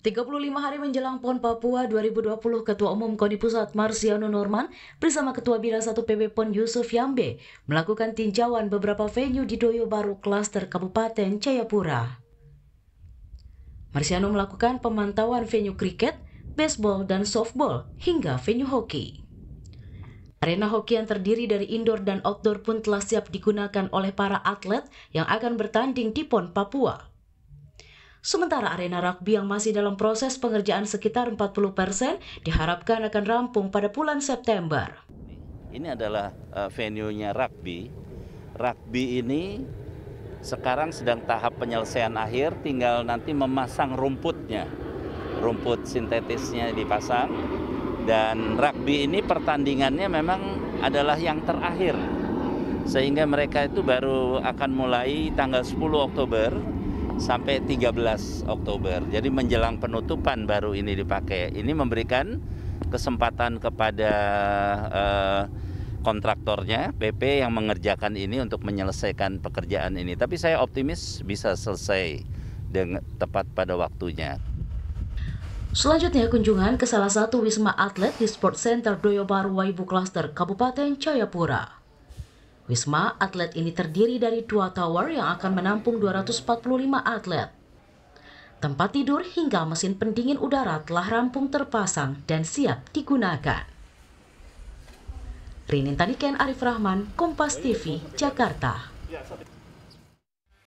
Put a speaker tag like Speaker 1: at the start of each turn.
Speaker 1: 35 hari menjelang PON Papua 2020, Ketua Umum KONI Pusat Marsiano Norman bersama Ketua Bina 1 PB PON Yusuf Yambe melakukan tinjauan beberapa venue di Doyo Baru Klaster Kabupaten Jayapura. Marsiano melakukan pemantauan venue kriket, baseball, dan softball hingga venue hoki. Arena hoki yang terdiri dari indoor dan outdoor pun telah siap digunakan oleh para atlet yang akan bertanding di PON Papua. Sementara arena rugby yang masih dalam proses pengerjaan sekitar 40% diharapkan akan rampung pada bulan September.
Speaker 2: Ini adalah eh, venue-nya rugby. Rugby ini sekarang sedang tahap penyelesaian akhir, tinggal nanti memasang rumputnya. Rumput sintetisnya dipasang dan rugby ini pertandingannya memang adalah yang terakhir sehingga mereka itu baru akan mulai tanggal 10 Oktober sampai 13 Oktober. Jadi menjelang penutupan baru ini dipakai. Ini memberikan kesempatan kepada uh, kontraktornya PP yang mengerjakan ini untuk menyelesaikan pekerjaan ini. Tapi saya optimis bisa selesai dengan tepat pada waktunya.
Speaker 1: Selanjutnya kunjungan ke salah satu wisma atlet di Sport Center Doyobaru Waibu Cluster, Kabupaten Jayapura. Wisma atlet ini terdiri dari dua tower yang akan menampung 245 atlet. Tempat tidur hingga mesin pendingin udara telah rampung terpasang dan siap digunakan. Rinin Taniken Arif Rahman, Kompas TV, Jakarta.